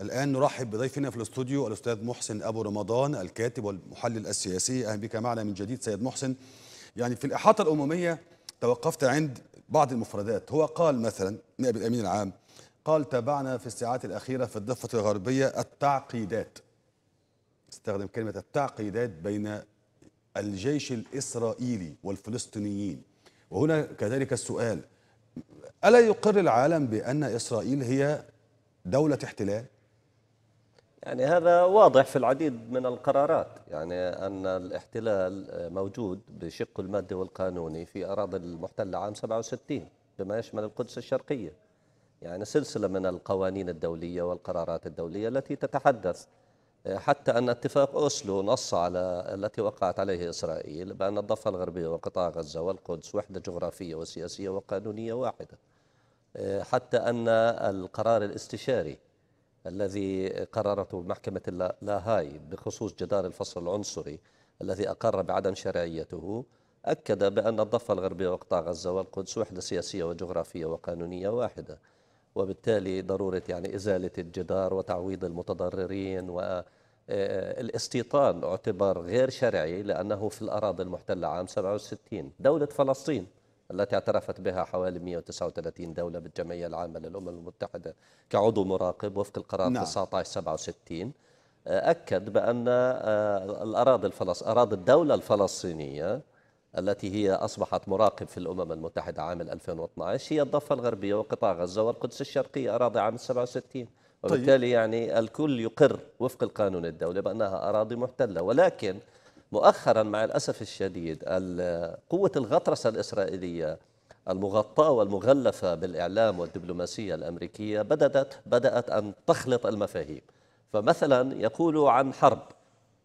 الآن نرحب بضيفنا في الاستوديو الأستاذ محسن أبو رمضان الكاتب والمحلل السياسي أهلا بك معنا من جديد سيد محسن يعني في الإحاطة الأممية توقفت عند بعض المفردات هو قال مثلا نائب الأمين العام قال تابعنا في الساعات الأخيرة في الضفة الغربية التعقيدات استخدم كلمة التعقيدات بين الجيش الإسرائيلي والفلسطينيين وهنا كذلك السؤال ألا يقر العالم بأن إسرائيل هي دولة احتلال يعني هذا واضح في العديد من القرارات يعني أن الاحتلال موجود بشق المادي والقانوني في أراضي المحتلة عام 67 بما يشمل القدس الشرقية يعني سلسلة من القوانين الدولية والقرارات الدولية التي تتحدث آه، حتى أن اتفاق أوسلو نص على التي وقعت عليه إسرائيل بأن الضفة الغربية وقطاع غزة والقدس وحدة جغرافية وسياسية وقانونية واحدة آه، حتى أن القرار الاستشاري الذي قررته محكمة لاهاي بخصوص جدار الفصل العنصري الذي أقر بعدم شرعيته أكد بأن الضفة الغربية وقطاع غزة والقدس وحدة سياسية وجغرافية وقانونية واحدة وبالتالي ضرورة يعني إزالة الجدار وتعويض المتضررين والاستيطان آه، آه، اعتبار غير شرعي لأنه في الأراضي المحتلة عام 67 دولة فلسطين التي اعترفت بها حوالي 139 دولة بالجمعية العامة للأمم المتحدة كعضو مراقب وفق القرار نعم. 1967 آه، أكد بأن آه، الأراضي الفلس أراضي الدولة الفلسطينية التي هي أصبحت مراقب في الأمم المتحدة عام 2012 هي الضفة الغربية وقطاع غزة والقدس الشرقية أراضي عام 67 طيب. وبالتالي طيب. يعني الكل يقر وفق القانون الدولي بأنها أراضي محتلة ولكن مؤخرا مع الأسف الشديد قوة الغطرسة الإسرائيلية المغطاة والمغلفة بالإعلام والدبلوماسية الأمريكية بدأت, بدأت أن تخلط المفاهيم فمثلا يقولوا عن حرب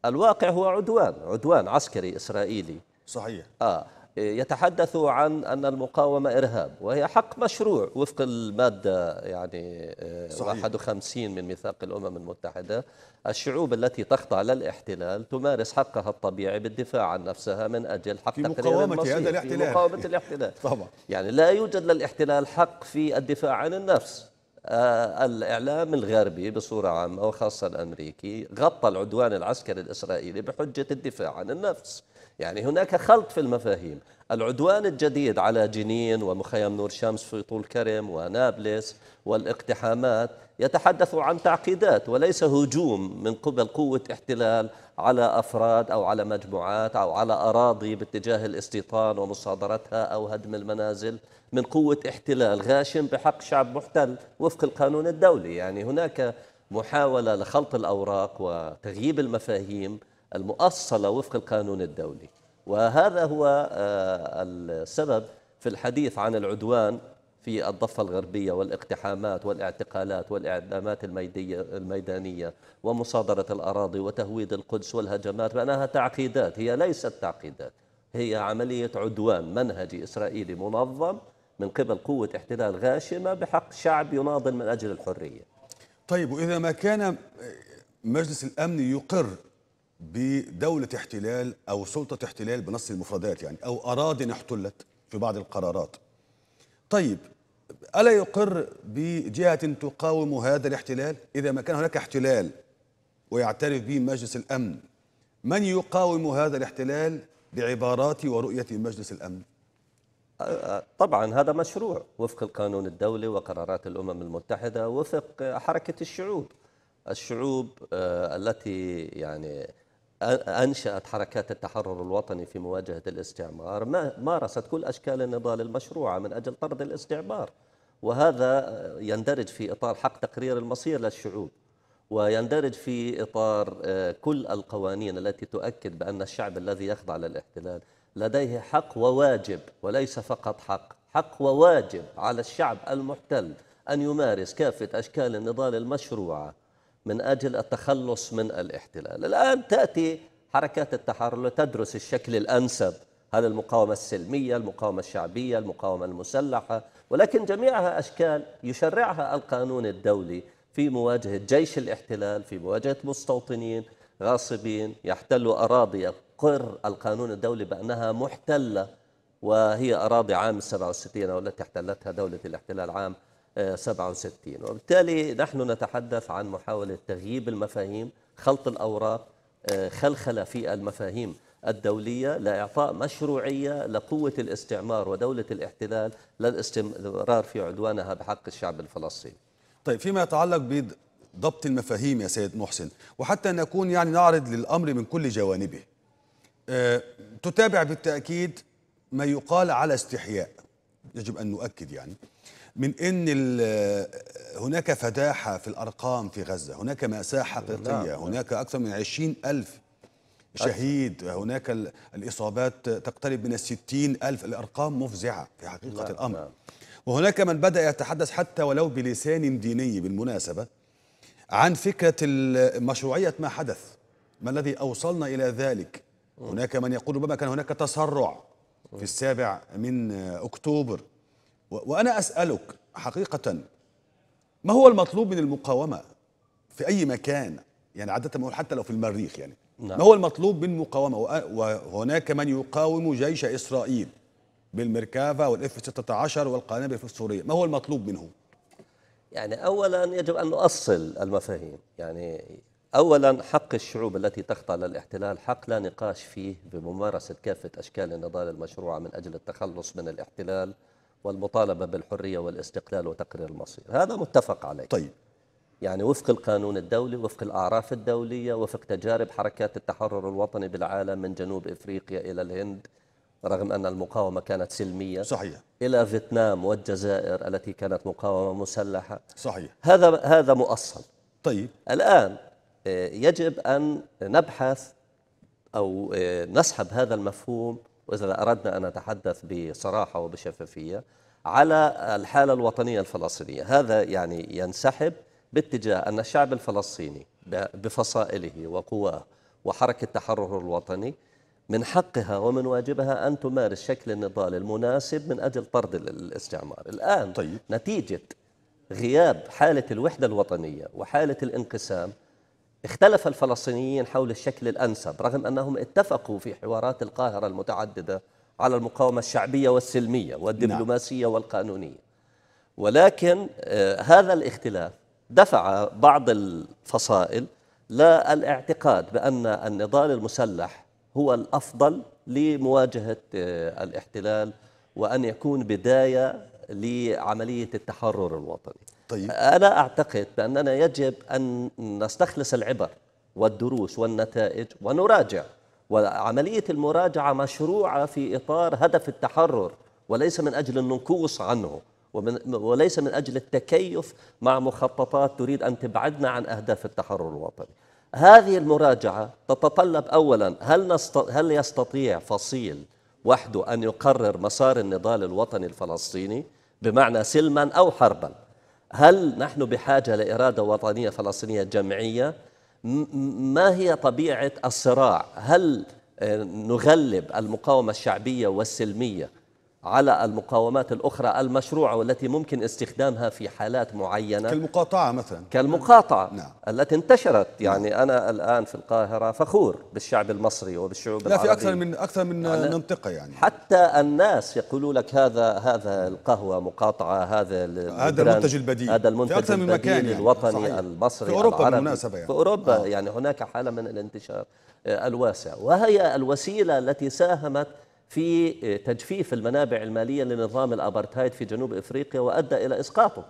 الواقع هو عدوان عدوان عسكري إسرائيلي صحيح آه يتحدث عن أن المقاومة إرهاب وهي حق مشروع وفق المادة يعني آه، صحيح. 51 من ميثاق الأمم المتحدة الشعوب التي تخضع للاحتلال تمارس حقها الطبيعي بالدفاع عن نفسها من أجل حق في مقاومة هذا الاحتلال في مقاومة الاحتلال طبعا يعني لا يوجد للاحتلال حق في الدفاع عن النفس آه، الإعلام الغربي بصورة عامة وخاصة الأمريكي غطى العدوان العسكري الإسرائيلي بحجة الدفاع عن النفس يعني هناك خلط في المفاهيم العدوان الجديد على جنين ومخيم نور شمس في طول كرم ونابلس والاقتحامات يتحدث عن تعقيدات وليس هجوم من قبل قوة احتلال على أفراد أو على مجموعات أو على أراضي باتجاه الاستيطان ومصادرتها أو هدم المنازل من قوة احتلال غاشم بحق شعب محتل وفق القانون الدولي يعني هناك محاولة لخلط الأوراق وتغييب المفاهيم المؤصلة وفق القانون الدولي وهذا هو آه، السبب في الحديث عن العدوان في الضفة الغربية والاقتحامات والاعتقالات والإعدامات الميدية الميدانية ومصادرة الأراضي وتهويد القدس والهجمات بأنها تعقيدات هي ليست تعقيدات هي عملية عدوان منهجي إسرائيلي منظم من قبل قوة احتلال غاشمة بحق شعب يناضل من أجل الحرية طيب وإذا ما كان مجلس الأمن يقر بدولة احتلال أو سلطة احتلال بنص المفردات يعني أو أراضي احتلت في بعض القرارات طيب ألا يقر بجهة تقاوم هذا الاحتلال إذا ما كان هناك احتلال ويعترف به مجلس الأمن من يقاوم هذا الاحتلال بعبارات ورؤية مجلس الأمن طبعا هذا مشروع وفق القانون الدولي وقرارات الأمم المتحدة وفق حركة الشعوب الشعوب آه، التي يعني أنشأت حركات التحرر الوطني في مواجهة الاستعمار مارست كل أشكال النضال المشروعة من أجل طرد الاستعمار وهذا يندرج في إطار حق تقرير المصير للشعوب ويندرج في إطار آه، كل القوانين التي تؤكد بأن الشعب الذي يخضع للاحتلال لديه حق وواجب وليس فقط حق حق وواجب على الشعب المحتل أن يمارس كافة أشكال النضال المشروعة من أجل التخلص من الاحتلال الآن تأتي حركات التحرر لتدرس الشكل الأنسب هذا المقاومة السلمية المقاومة الشعبية المقاومة المسلحة ولكن جميعها أشكال يشرعها القانون الدولي في مواجهة جيش الاحتلال في مواجهة مستوطنين غاصبين يحتلوا أراضي يقر القانون الدولي بأنها محتلة وهي أراضي عام 67 أو التي احتلتها دولة الاحتلال عام 67 وبالتالي نحن نتحدث عن محاولة تغييب المفاهيم خلط الأوراق آه، خلخلة في المفاهيم الدولية لإعطاء مشروعية لقوة الاستعمار ودولة الاحتلال للاستمرار في عدوانها بحق الشعب الفلسطيني طيب فيما يتعلق بضبط المفاهيم يا سيد محسن وحتى نكون يعني نعرض للأمر من كل جوانبه أه تتابع بالتأكيد ما يقال على استحياء يجب أن نؤكد يعني من ان هناك فداحه في الارقام في غزه هناك ماساه حقيقيه هناك اكثر من عشرين الف شهيد هناك الاصابات تقترب من الستين الف الارقام مفزعه في حقيقه الامر وهناك من بدا يتحدث حتى ولو بلسان ديني بالمناسبه عن فكره مشروعيه ما حدث ما الذي اوصلنا الى ذلك هناك من يقول ربما كان هناك تسرع في السابع من اكتوبر وأنا أسألك حقيقة ما هو المطلوب من المقاومة في أي مكان يعني عادة ما حتى لو في المريخ يعني نعم. ما هو المطلوب من مقاومة وهناك من يقاوم جيش إسرائيل بالمركافة والإف 16 والقنابل في ما هو المطلوب منه؟ يعني أولا يجب أن نؤصل المفاهيم يعني أولا حق الشعوب التي تخضع للاحتلال حق لا نقاش فيه بممارسة كافة أشكال النضال المشروعة من أجل التخلص من الاحتلال والمطالبة بالحرية والاستقلال وتقرير المصير هذا متفق عليه طيب يعني وفق القانون الدولي وفق الأعراف الدولية وفق تجارب حركات التحرر الوطني بالعالم من جنوب إفريقيا إلى الهند رغم أن المقاومة كانت سلمية صحيح إلى فيتنام والجزائر التي كانت مقاومة مسلحة صحيح هذا هذا مؤصل طيب الآن آه، يجب أن نبحث أو آه، نسحب هذا المفهوم وإذا أردنا أن نتحدث بصراحة وبشفافية على الحالة الوطنية الفلسطينية هذا يعني ينسحب باتجاه أن الشعب الفلسطيني بفصائله وقواه وحركة التحرر الوطني من حقها ومن واجبها أن تمارس شكل النضال المناسب من أجل طرد الاستعمار الآن طيب. نتيجة غياب حالة الوحدة الوطنية وحالة الانقسام اختلف الفلسطينيين حول الشكل الأنسب رغم أنهم اتفقوا في حوارات القاهرة المتعددة على المقاومة الشعبية والسلمية والدبلوماسية نعم. والقانونية ولكن آه، هذا الاختلاف دفع بعض الفصائل لا الاعتقاد بأن النضال المسلح هو الأفضل لمواجهة آه، الاحتلال وأن يكون بداية لعملية التحرر الوطني طيب. أنا أعتقد بأننا يجب أن نستخلص العبر والدروس والنتائج ونراجع وعملية المراجعة مشروعة في إطار هدف التحرر وليس من أجل النكوص عنه ومن وليس من أجل التكيف مع مخططات تريد أن تبعدنا عن أهداف التحرر الوطني هذه المراجعة تتطلب أولا هل, نست... هل يستطيع فصيل وحده أن يقرر مسار النضال الوطني الفلسطيني بمعنى سلما أو حربا هل نحن بحاجة لإرادة وطنية فلسطينية جمعية؟ ما هي طبيعة الصراع؟ هل آه، نغلب المقاومة الشعبية والسلمية على المقاومات الأخرى المشروعة والتي ممكن استخدامها في حالات معينة كالمقاطعة مثلا كالمقاطعة نعم. التي انتشرت يعني نعم. أنا الآن في القاهرة فخور بالشعب المصري وبالشعوب لا العربية لا في أكثر من أكثر من منطقة يعني حتى الناس يقولوا لك هذا هذا القهوة مقاطعة هذا هذا المنتج البديل هذا المنتج في أكثر من البديل مكان يعني. الوطني صحيح. المصري في أوروبا بالمناسبة يعني. في أوروبا آه. يعني هناك حالة من الانتشار آه، الواسع وهي الوسيلة التي ساهمت في آه، تجفيف المنابع المالية لنظام الأبرتايد في جنوب إفريقيا وأدى إلى إسقاطه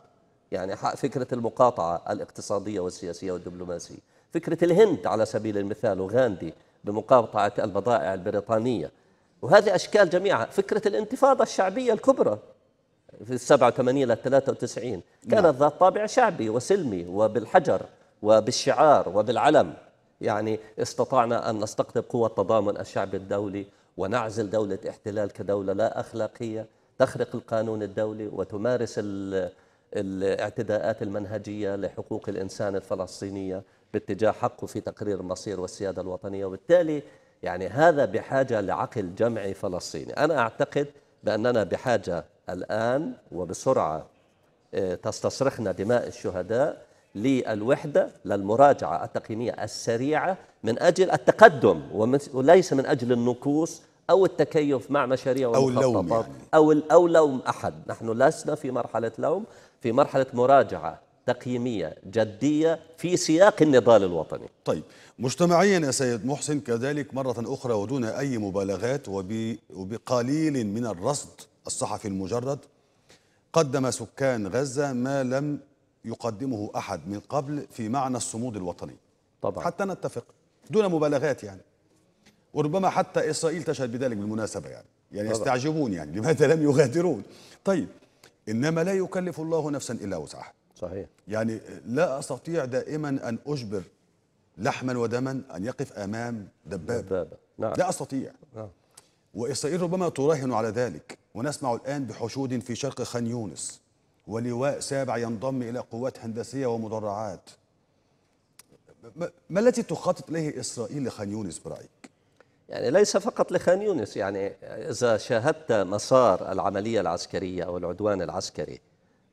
يعني فكرة المقاطعة الاقتصادية والسياسية والدبلوماسية فكرة الهند على سبيل المثال وغاندي بمقاطعة البضائع البريطانية وهذه أشكال جميعها فكرة الانتفاضة الشعبية الكبرى في 87 إلى 93 كانت نعم. ذات طابع شعبي وسلمي وبالحجر وبالشعار وبالعلم يعني استطعنا أن نستقطب قوة التضامن الشعب الدولي ونعزل دولة احتلال كدولة لا أخلاقية تخرق القانون الدولي وتمارس الاعتداءات المنهجية لحقوق الإنسان الفلسطينية باتجاه حقه في تقرير المصير والسيادة الوطنية وبالتالي يعني هذا بحاجة لعقل جمعي فلسطيني أنا أعتقد بأننا بحاجة الآن وبسرعة آه، تستصرخنا دماء الشهداء للوحدة للمراجعة التقييمية السريعة من أجل التقدم وليس من أجل النكوص أو التكيف مع مشاريع أو اللوم يعني. أو, أو لوم أحد نحن لسنا في مرحلة لوم في مرحلة مراجعة تقييمية جدية في سياق النضال الوطني طيب مجتمعيا يا سيد محسن كذلك مرة أخرى ودون أي مبالغات وبقليل من الرصد الصحفي المجرد قدم سكان غزة ما لم يقدمه أحد من قبل في معنى الصمود الوطني طبعا حتى نتفق دون مبالغات يعني وربما حتى إسرائيل تشهد بذلك بالمناسبة يعني يعني طبعا. يستعجبون يعني لماذا لم يغادرون طيب إنما لا يكلف الله نفسا إلا وسعها صحيح يعني لا أستطيع دائما أن أجبر لحما ودما أن يقف أمام دبابة, دبابة. نعم. لا أستطيع نعم. وإسرائيل ربما تراهن على ذلك ونسمع الآن بحشود في شرق خان يونس ولواء سابع ينضم إلى قوات هندسية ومدرعات ما التي تخطط إليه إسرائيل لخان يونس برأيك؟ يعني ليس فقط لخان يونس يعني إذا شاهدت مسار العملية العسكرية أو العدوان العسكري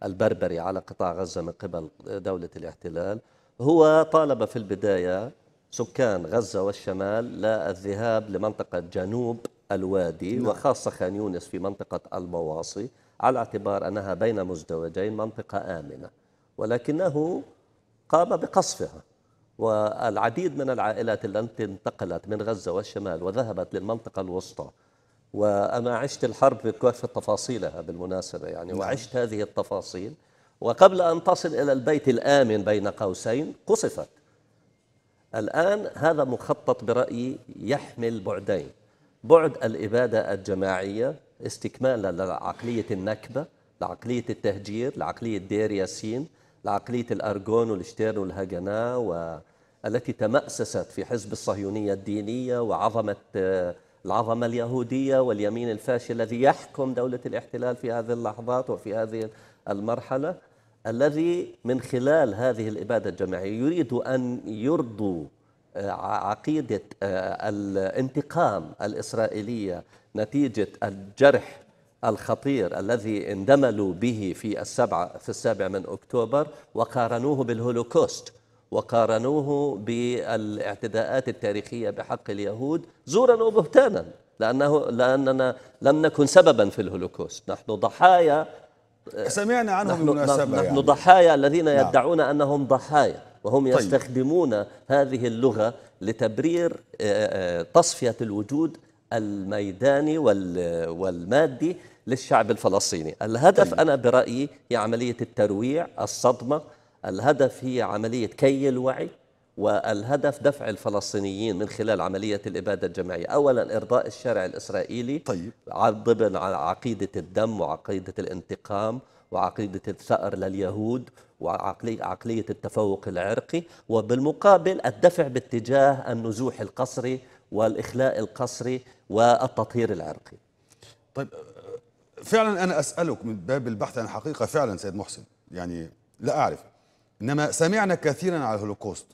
البربري على قطاع غزة من قبل دولة الاحتلال هو طالب في البداية سكان غزة والشمال لا الذهاب لمنطقة جنوب الوادي نعم. وخاصة خان يونس في منطقة المواصي على اعتبار أنها بين مزدوجين منطقة آمنة ولكنه قام بقصفها والعديد من العائلات التي انتقلت من غزة والشمال وذهبت للمنطقة الوسطى وأنا عشت الحرب بكافة تفاصيلها بالمناسبة يعني نعم. وعشت هذه التفاصيل وقبل أن تصل إلى البيت الآمن بين قوسين قصفت الآن هذا مخطط برأيي يحمل بعدين بعد الإبادة الجماعية استكمالا لعقلية النكبة لعقلية التهجير لعقلية دير ياسين لعقلية الأرجون والشتيرن والهجناء والتي تمأسست في حزب الصهيونية الدينية وعظمة العظمة اليهودية واليمين الفاشي الذي يحكم دولة الاحتلال في هذه اللحظات وفي هذه المرحلة الذي من خلال هذه الإبادة الجماعية يريد أن يرضوا آه، عقيدة آه، الانتقام الإسرائيلية نتيجة الجرح الخطير الذي اندملوا به في السبعة في السابع من أكتوبر وقارنوه بالهولوكوست وقارنوه بالاعتداءات التاريخية بحق اليهود زورا وبهتانا لأنه لأننا لم نكن سببا في الهولوكوست نحن ضحايا آه، سمعنا عنه نحن بالمناسبة نحن يعني. ضحايا الذين نعم. يدعون أنهم ضحايا وهم طيب. يستخدمون هذه اللغة لتبرير آه، آه، تصفية الوجود الميداني والمادي للشعب الفلسطيني الهدف أنا برأيي هي عملية الترويع الصدمة الهدف هي عملية كي الوعي والهدف دفع الفلسطينيين من خلال عملية الإبادة الجماعية أولا إرضاء الشارع الإسرائيلي طيب. ضمن عقيدة الدم وعقيدة الانتقام وعقيدة الثأر لليهود وعقلية التفوق العرقي وبالمقابل الدفع باتجاه النزوح القسري والإخلاء القسري والتطهير العرقي طيب فعلا أنا أسألك من باب البحث عن الحقيقة فعلا سيد محسن يعني لا أعرف إنما سمعنا كثيرا على الهولوكوست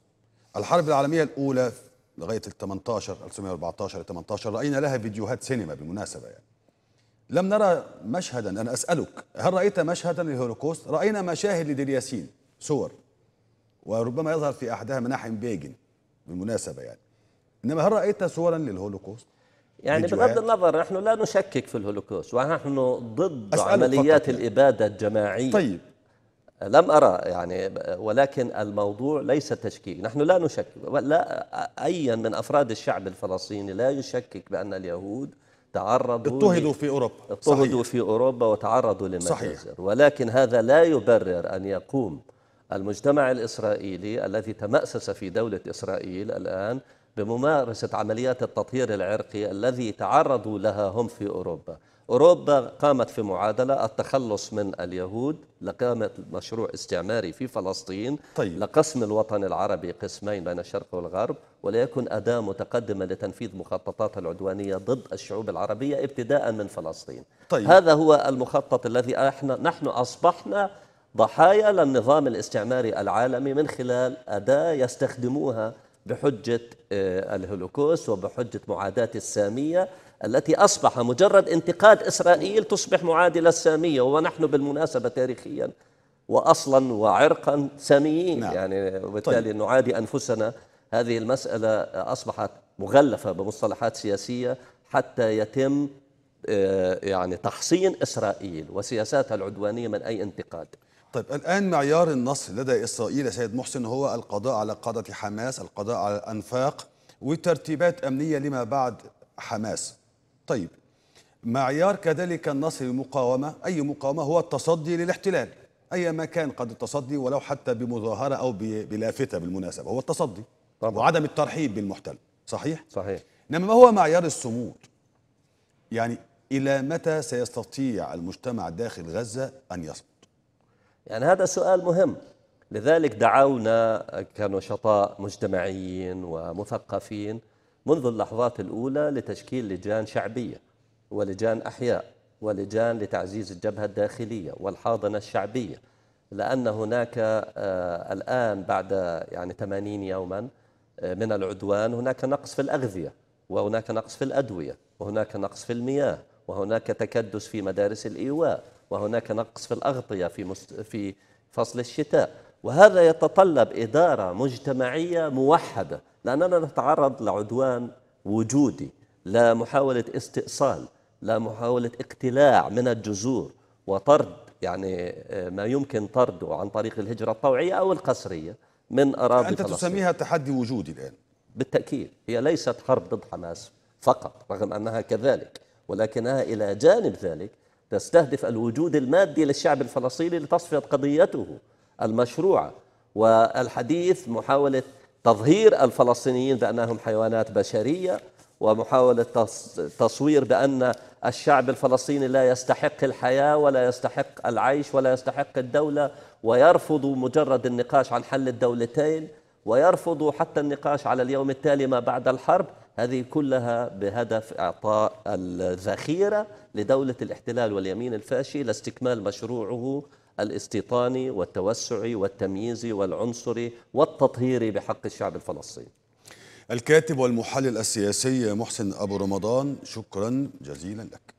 الحرب العالمية الأولى لغاية ال 18 1914 ل 18 رأينا لها فيديوهات سينما بالمناسبة يعني لم نرى مشهدا أنا أسألك هل رأيت مشهدا للهولوكوست؟ رأينا مشاهد لدير ياسين صور وربما يظهر في أحدها مناحم بيجن بالمناسبة يعني إنما هل رأيت صورا للهولوكوست؟ يعني بغض النظر نحن لا نشكك في الهولوكوست ونحن ضد عمليات يعني. الإبادة الجماعية طيب لم أرى يعني ولكن الموضوع ليس تشكيك نحن لا نشكك لا أيا من أفراد الشعب الفلسطيني لا يشكك بأن اليهود تعرضوا اضطهدوا في أوروبا اضطهدوا في أوروبا وتعرضوا لمجازر ولكن هذا لا يبرر أن يقوم المجتمع الإسرائيلي الذي تمأسس في دولة إسرائيل الآن بممارسة عمليات التطهير العرقي الذي تعرضوا لها هم في أوروبا أوروبا قامت في معادلة التخلص من اليهود لقامت مشروع استعماري في فلسطين طيب. لقسم الوطن العربي قسمين بين الشرق والغرب وليكن أداة متقدمة لتنفيذ مخططات العدوانية ضد الشعوب العربية ابتداء من فلسطين طيب. هذا هو المخطط الذي احنا نحن أصبحنا ضحايا للنظام الاستعماري العالمي من خلال أداة يستخدموها بحجة آه، الهولوكوست وبحجة معاداة السامية التي أصبح مجرد انتقاد إسرائيل تصبح معادلة السامية ونحن بالمناسبة تاريخيا وأصلا وعرقا ساميين نعم. يعني وبالتالي طيب. نعادي أنفسنا هذه المسألة أصبحت مغلفة بمصطلحات سياسية حتى يتم آه، يعني تحصين إسرائيل وسياساتها العدوانية من أي انتقاد طيب الآن معيار النصر لدى إسرائيل سيد محسن هو القضاء على قادة حماس القضاء على الأنفاق وترتيبات أمنية لما بعد حماس طيب معيار كذلك النصر المقاومة أي مقاومة هو التصدي للاحتلال أي ما كان قد التصدي ولو حتى بمظاهرة أو بلافتة بالمناسبة هو التصدي طبعا. وعدم الترحيب بالمحتل صحيح؟ صحيح إنما ما هو معيار الصمود يعني إلى متى سيستطيع المجتمع داخل غزة أن يصمد يعني هذا سؤال مهم لذلك دعونا كنشطاء مجتمعيين ومثقفين منذ اللحظات الأولى لتشكيل لجان شعبية ولجان أحياء ولجان لتعزيز الجبهة الداخلية والحاضنة الشعبية لأن هناك آه، الآن بعد يعني 80 يوما آه، من العدوان هناك نقص في الأغذية وهناك نقص في الأدوية وهناك نقص في المياه وهناك تكدس في مدارس الإيواء وهناك نقص في الأغطية في, مست... في فصل الشتاء وهذا يتطلب إدارة مجتمعية موحدة لأننا نتعرض لعدوان وجودي لا محاولة استئصال لا محاولة اقتلاع من الجذور وطرد يعني آه، ما يمكن طرده عن طريق الهجرة الطوعية أو القسرية من أراضي أنت فلسطين. تسميها تحدي وجودي الآن بالتأكيد هي ليست حرب ضد حماس فقط رغم أنها كذلك ولكنها إلى جانب ذلك تستهدف الوجود المادي للشعب الفلسطيني لتصفية قضيته المشروعة والحديث محاولة تظهير الفلسطينيين بأنهم حيوانات بشرية ومحاولة تصوير بأن الشعب الفلسطيني لا يستحق الحياة ولا يستحق العيش ولا يستحق الدولة ويرفض مجرد النقاش عن حل الدولتين ويرفض حتى النقاش على اليوم التالي ما بعد الحرب هذه كلها بهدف إعطاء الذخيرة لدولة الاحتلال واليمين الفاشي لاستكمال مشروعه الاستيطاني والتوسعي والتمييزي والعنصري والتطهيري بحق الشعب الفلسطيني الكاتب والمحلل السياسي محسن أبو رمضان شكرا جزيلا لك